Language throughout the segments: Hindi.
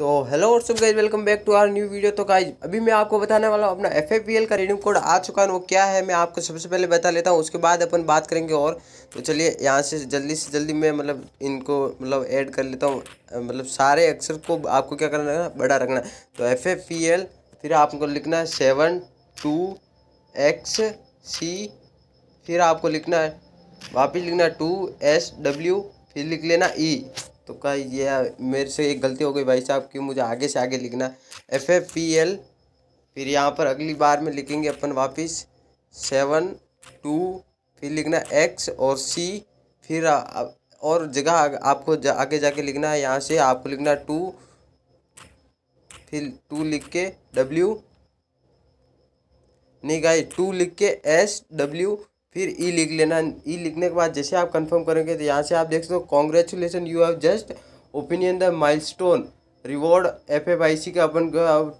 तो हेलो और सब guys welcome back to our new video तो गाइज अभी मैं आपको बताने वाला हूँ अपना एफ का रिडीम कोड आ चुका है वो क्या है मैं आपको सबसे पहले बता लेता हूँ उसके बाद अपन बात करेंगे और तो चलिए यहाँ से जल्दी से जल्दी मैं मतलब इनको मतलब ऐड कर लेता हूँ मतलब सारे अक्षर को आपको क्या करना है बड़ा रखना है तो एफ फिर आपको लिखना है सेवन टू एक्स सी फिर आपको लिखना है वापिस लिखना है टू एस डब्ल्यू फिर लिख लेना ई e. तो का ये मेरे से एक गलती हो गई भाई साहब कि मुझे आगे से आगे लिखना एफ एफ पी एल फिर यहाँ पर अगली बार में लिखेंगे अपन वापस सेवन टू फिर लिखना एक्स और सी फिर आ, और जगह आपको जा, आगे जाके लिखना है यहाँ से आपको लिखना टू फिर टू लिख के डब्ल्यू नहीं गाई टू लिख के एस डब्ल्यू फिर ई लिख लेना ई लिखने के बाद जैसे आप कंफर्म करेंगे तो यहाँ से आप देख सकते हो congratulation you have just opinion the milestone reward F F I C का अपन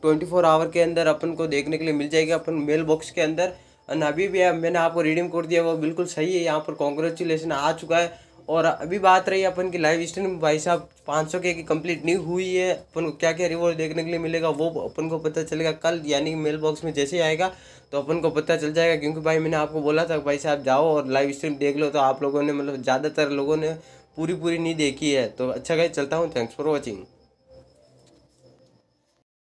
ट्वेंटी फोर आवर के अंदर अपन को देखने के लिए मिल जाएगी अपन मेल बॉक्स के अंदर एंड अभी भी मैंने आपको रिडीम कोड दिया वो बिल्कुल सही है यहाँ पर कॉन्ग्रेचुलेसन आ चुका है और अभी बात रही अपन की लाइव स्ट्रीम भाई साहब पाँच सौ के कम्प्लीट कंप्लीट नहीं हुई है अपन को क्या क्या रिवॉर्ड देखने के लिए मिलेगा वो अपन को पता चलेगा कल यानी मेल बॉक्स में जैसे ही आएगा तो अपन को पता चल जाएगा क्योंकि भाई मैंने आपको बोला था भाई साहब जाओ और लाइव स्ट्रीम देख लो तो आप लोगों ने मतलब ज़्यादातर लोगों ने पूरी पूरी नहीं देखी है तो अच्छा गई चलता हूँ थैंक्स फॉर वॉचिंग